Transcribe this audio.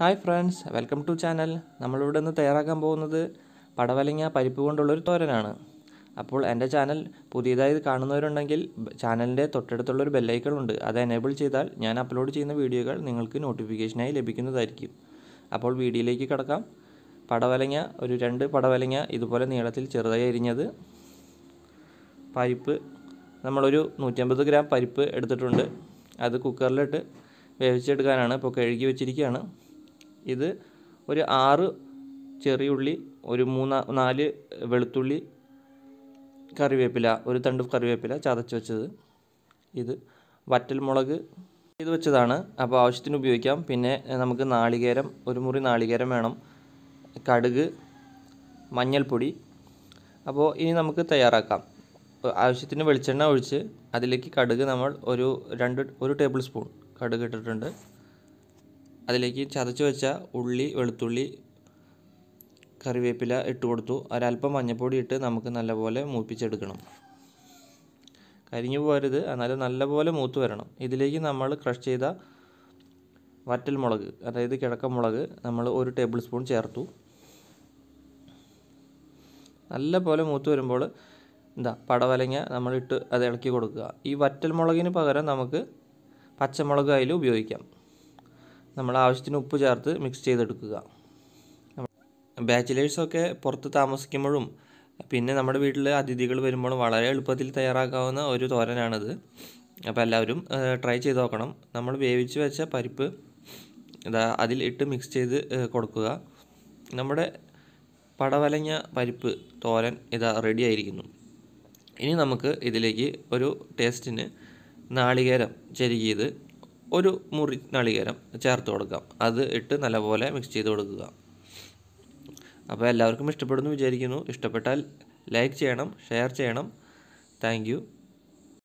hi friends welcome to channel നമ്മളിവിടെ നിന്ന് തയ്യാറാക്കാൻ പോകുന്നത് പടവലങ്ങ പരിപ്പ് കൊണ്ടുള്ളൊരു തോരനാണ് അപ്പോൾ എൻ്റെ ചാനൽ പുതിയതായി കാണുന്നവരുണ്ടെങ്കിൽ ചാനലിൻ്റെ തൊട്ടടുത്തുള്ളൊരു ബെല്ലൈക്കളുണ്ട് അത് എനേബിൾ ചെയ്താൽ ഞാൻ അപ്ലോഡ് ചെയ്യുന്ന വീഡിയോകൾ നിങ്ങൾക്ക് നോട്ടിഫിക്കേഷനായി ലഭിക്കുന്നതായിരിക്കും അപ്പോൾ വീഡിയോയിലേക്ക് കിടക്കാം പടവലങ്ങ ഒരു രണ്ട് പടവലങ്ങ ഇതുപോലെ നീളത്തിൽ ചെറുതായി അരിഞ്ഞത് പരിപ്പ് നമ്മളൊരു നൂറ്റമ്പത് ഗ്രാം പരിപ്പ് എടുത്തിട്ടുണ്ട് അത് കുക്കറിലിട്ട് വേവിച്ചെടുക്കാനാണ് ഇപ്പോൾ കഴുകി വെച്ചിരിക്കുകയാണ് ഇത് ഒരു ആറ് ചെറിയുള്ളി ഒരു മൂന്ന് നാല് വെളുത്തുള്ളി കറിവേപ്പില ഒരു തണ്ട് കറിവേപ്പില ചതച്ച് വെച്ചത് ഇത് വറ്റൽ മുളക് ഇത് വെച്ചതാണ് അപ്പോൾ ആവശ്യത്തിന് ഉപയോഗിക്കാം പിന്നെ നമുക്ക് നാളികേരം ഒരു മുറി നാളികേരം വേണം കടുക് മഞ്ഞൾപ്പൊടി അപ്പോൾ ഇനി നമുക്ക് തയ്യാറാക്കാം ആവശ്യത്തിന് വെളിച്ചെണ്ണ ഒഴിച്ച് അതിലേക്ക് കടുക് നമ്മൾ ഒരു രണ്ട് ഒരു ടേബിൾ സ്പൂൺ കടുക് ഇട്ടിട്ടുണ്ട് അതിലേക്ക് ചതച്ച് വെച്ച ഉള്ളി വെളുത്തുള്ളി കറിവേപ്പില ഇട്ട് കൊടുത്തു ഒരല്പം മഞ്ഞൾപ്പൊടി ഇട്ട് നമുക്ക് നല്ലപോലെ മൂപ്പിച്ചെടുക്കണം കരിഞ്ഞു പോകരുത് എന്നാലും നല്ലപോലെ മൂത്ത് വരണം ഇതിലേക്ക് നമ്മൾ ക്രഷ് ചെയ്ത വറ്റൽ മുളക് അതായത് മുളക് നമ്മൾ ഒരു ടേബിൾ സ്പൂൺ ചേർത്തു നല്ലപോലെ മൂത്ത് വരുമ്പോൾ എന്താ പടവലങ്ങ നമ്മളിട്ട് അത് ഇളക്കി കൊടുക്കുക ഈ വറ്റൽ മുളകിന് പകരം നമുക്ക് പച്ചമുളക് അതിൽ ഉപയോഗിക്കാം നമ്മൾ ആവശ്യത്തിന് ഉപ്പ് ചേർത്ത് മിക്സ് ചെയ്തെടുക്കുക ബാച്ചിലേഴ്സൊക്കെ പുറത്ത് താമസിക്കുമ്പോഴും പിന്നെ നമ്മുടെ വീട്ടിൽ അതിഥികൾ വരുമ്പോഴും വളരെ എളുപ്പത്തിൽ തയ്യാറാക്കാവുന്ന ഒരു തോരനാണിത് അപ്പോൾ എല്ലാവരും ട്രൈ ചെയ്ത് നോക്കണം നമ്മൾ വേവിച്ച് വെച്ച പരിപ്പ് ഇതാ അതിൽ ഇട്ട് മിക്സ് ചെയ്ത് കൊടുക്കുക നമ്മുടെ പടവലങ്ങ പരിപ്പ് തോരൻ ഇതാ റെഡി ആയിരിക്കുന്നു ഇനി നമുക്ക് ഇതിലേക്ക് ഒരു ടേസ്റ്റിന് നാളികേരം ചെരുകിയത് ഒരു മുറി നളികരം ചേർത്ത് കൊടുക്കാം അത് ഇട്ട് നല്ലപോലെ മിക്സ് ചെയ്ത് കൊടുക്കുക അപ്പോൾ എല്ലാവർക്കും ഇഷ്ടപ്പെടുന്നു വിചാരിക്കുന്നു ഇഷ്ടപ്പെട്ടാൽ ലൈക്ക് ചെയ്യണം ഷെയർ ചെയ്യണം താങ്ക്